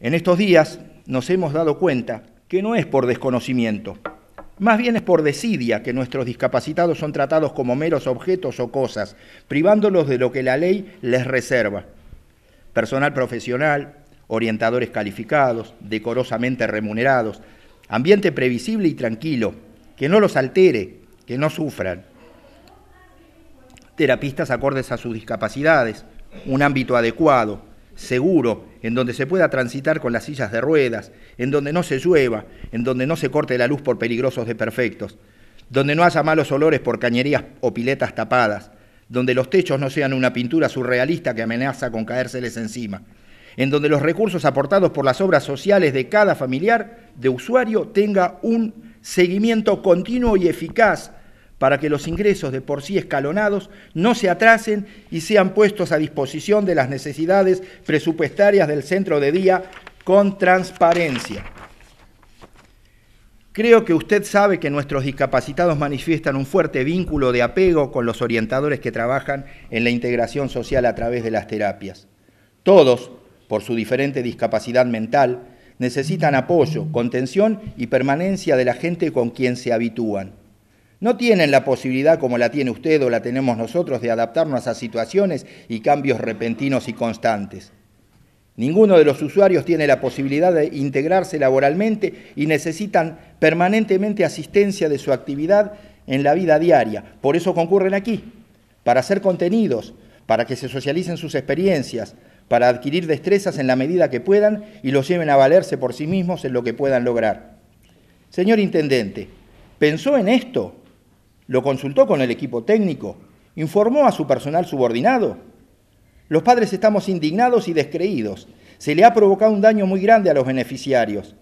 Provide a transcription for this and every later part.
En estos días nos hemos dado cuenta que no es por desconocimiento, más bien es por desidia que nuestros discapacitados son tratados como meros objetos o cosas, privándolos de lo que la ley les reserva. Personal profesional, orientadores calificados, decorosamente remunerados, ambiente previsible y tranquilo, que no los altere, que no sufran. Terapistas acordes a sus discapacidades, un ámbito adecuado, seguro, en donde se pueda transitar con las sillas de ruedas, en donde no se llueva, en donde no se corte la luz por peligrosos desperfectos, donde no haya malos olores por cañerías o piletas tapadas, donde los techos no sean una pintura surrealista que amenaza con caérseles encima, en donde los recursos aportados por las obras sociales de cada familiar de usuario tenga un seguimiento continuo y eficaz para que los ingresos de por sí escalonados no se atrasen y sean puestos a disposición de las necesidades presupuestarias del centro de día con transparencia. Creo que usted sabe que nuestros discapacitados manifiestan un fuerte vínculo de apego con los orientadores que trabajan en la integración social a través de las terapias. Todos, por su diferente discapacidad mental, necesitan apoyo, contención y permanencia de la gente con quien se habitúan. No tienen la posibilidad, como la tiene usted o la tenemos nosotros, de adaptarnos a situaciones y cambios repentinos y constantes. Ninguno de los usuarios tiene la posibilidad de integrarse laboralmente y necesitan permanentemente asistencia de su actividad en la vida diaria. Por eso concurren aquí, para hacer contenidos, para que se socialicen sus experiencias, para adquirir destrezas en la medida que puedan y los lleven a valerse por sí mismos en lo que puedan lograr. Señor Intendente, ¿pensó en esto lo consultó con el equipo técnico, informó a su personal subordinado. Los padres estamos indignados y descreídos. Se le ha provocado un daño muy grande a los beneficiarios.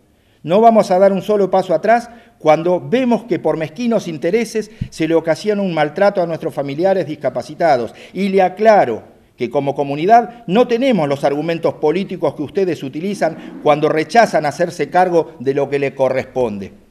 No vamos a dar un solo paso atrás cuando vemos que por mezquinos intereses se le ocasiona un maltrato a nuestros familiares discapacitados. Y le aclaro que como comunidad no tenemos los argumentos políticos que ustedes utilizan cuando rechazan hacerse cargo de lo que le corresponde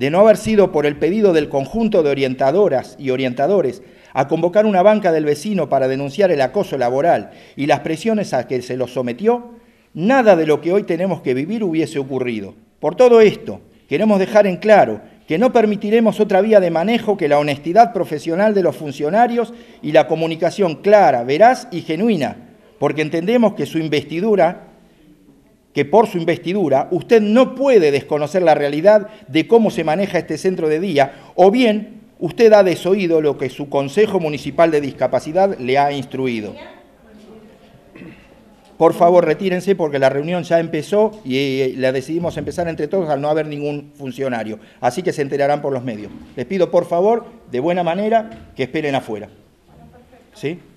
de no haber sido por el pedido del conjunto de orientadoras y orientadores a convocar una banca del vecino para denunciar el acoso laboral y las presiones a que se los sometió, nada de lo que hoy tenemos que vivir hubiese ocurrido. Por todo esto, queremos dejar en claro que no permitiremos otra vía de manejo que la honestidad profesional de los funcionarios y la comunicación clara, veraz y genuina, porque entendemos que su investidura que por su investidura usted no puede desconocer la realidad de cómo se maneja este centro de día, o bien usted ha desoído lo que su Consejo Municipal de Discapacidad le ha instruido. Por favor, retírense porque la reunión ya empezó y eh, la decidimos empezar entre todos al no haber ningún funcionario. Así que se enterarán por los medios. Les pido, por favor, de buena manera, que esperen afuera. ¿Sí?